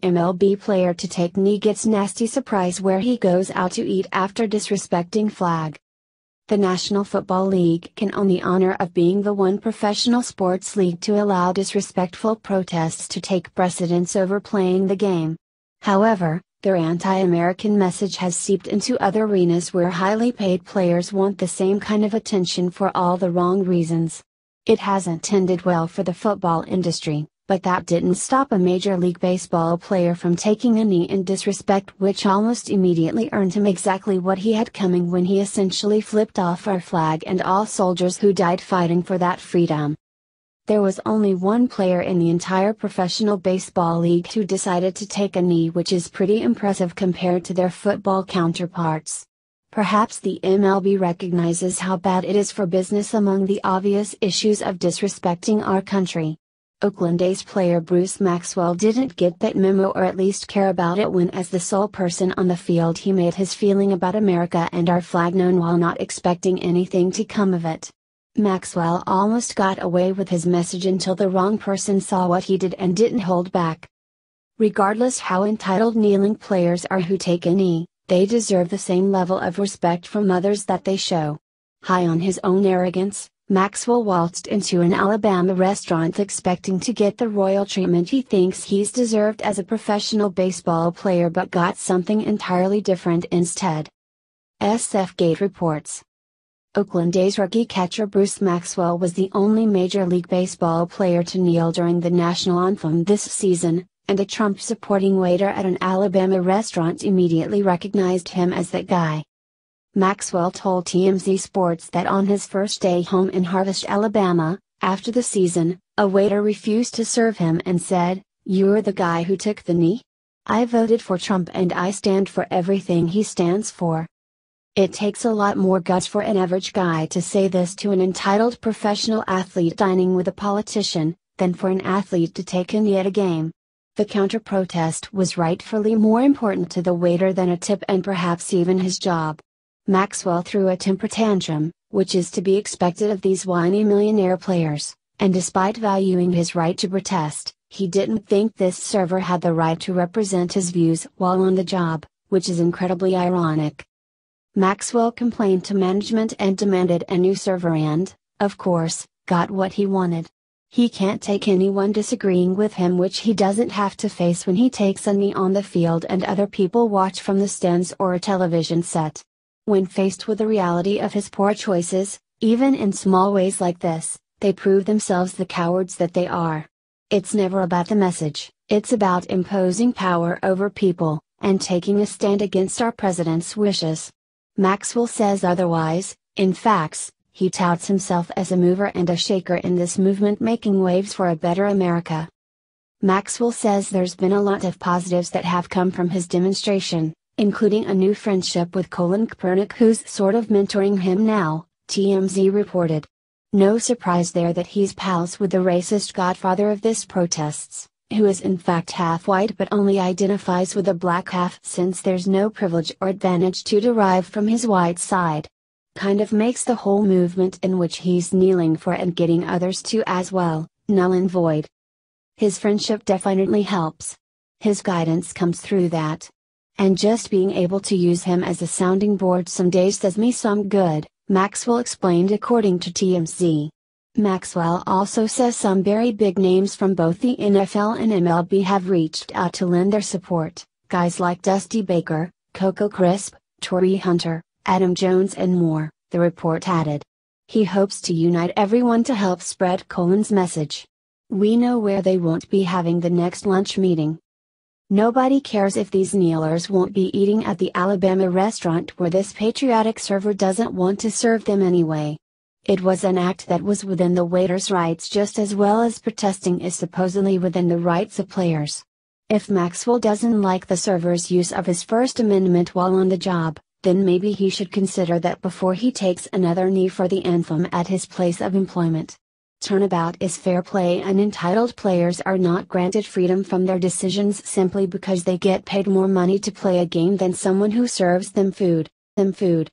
MLB player to take knee gets nasty surprise where he goes out to eat after disrespecting flag. The National Football League can own the honor of being the one professional sports league to allow disrespectful protests to take precedence over playing the game. However, their anti American message has seeped into other arenas where highly paid players want the same kind of attention for all the wrong reasons. It hasn't ended well for the football industry but that didn't stop a Major League Baseball player from taking a knee in disrespect, which almost immediately earned him exactly what he had coming when he essentially flipped off our flag and all soldiers who died fighting for that freedom. There was only one player in the entire Professional Baseball League who decided to take a knee, which is pretty impressive compared to their football counterparts. Perhaps the MLB recognizes how bad it is for business among the obvious issues of disrespecting our country. Oakland A's player Bruce Maxwell didn't get that memo or at least care about it when as the sole person on the field he made his feeling about America and our flag known while not expecting anything to come of it. Maxwell almost got away with his message until the wrong person saw what he did and didn't hold back. Regardless how entitled kneeling players are who take a knee, they deserve the same level of respect from others that they show. High on his own arrogance, Maxwell waltzed into an Alabama restaurant expecting to get the royal treatment he thinks he's deserved as a professional baseball player but got something entirely different instead. SF Gate reports. Oakland A's rookie catcher Bruce Maxwell was the only Major League Baseball player to kneel during the national anthem this season, and a Trump supporting waiter at an Alabama restaurant immediately recognized him as that guy. Maxwell told TMZ Sports that on his first day home in Harvest, Alabama, after the season, a waiter refused to serve him and said, You're the guy who took the knee? I voted for Trump and I stand for everything he stands for. It takes a lot more guts for an average guy to say this to an entitled professional athlete dining with a politician, than for an athlete to take in yet a game. The counter protest was rightfully more important to the waiter than a tip and perhaps even his job. Maxwell threw a temper tantrum, which is to be expected of these whiny millionaire players, and despite valuing his right to protest, he didn't think this server had the right to represent his views while on the job, which is incredibly ironic. Maxwell complained to management and demanded a new server and, of course, got what he wanted. He can't take anyone disagreeing with him, which he doesn't have to face when he takes a knee on the field and other people watch from the stands or a television set. When faced with the reality of his poor choices, even in small ways like this, they prove themselves the cowards that they are. It's never about the message, it's about imposing power over people, and taking a stand against our president's wishes. Maxwell says otherwise, in facts, he touts himself as a mover and a shaker in this movement making waves for a better America. Maxwell says there's been a lot of positives that have come from his demonstration, including a new friendship with Colin Kaepernick who's sort of mentoring him now, TMZ reported. No surprise there that he's pals with the racist godfather of this protests, who is in fact half white but only identifies with the black half since there's no privilege or advantage to derive from his white side. Kind of makes the whole movement in which he's kneeling for and getting others to as well, null and void. His friendship definitely helps. His guidance comes through that, and just being able to use him as a sounding board some days does me some good, Maxwell explained according to TMZ. Maxwell also says some very big names from both the NFL and MLB have reached out to lend their support, guys like Dusty Baker, Coco Crisp, Torrey Hunter, Adam Jones and more, the report added. He hopes to unite everyone to help spread Colin's message. We know where they won't be having the next lunch meeting, Nobody cares if these kneelers won't be eating at the Alabama restaurant where this patriotic server doesn't want to serve them anyway. It was an act that was within the waiter's rights just as well as protesting is supposedly within the rights of players. If Maxwell doesn't like the server's use of his First Amendment while on the job, then maybe he should consider that before he takes another knee for the anthem at his place of employment. Turnabout is fair play and entitled players are not granted freedom from their decisions simply because they get paid more money to play a game than someone who serves them food, them food,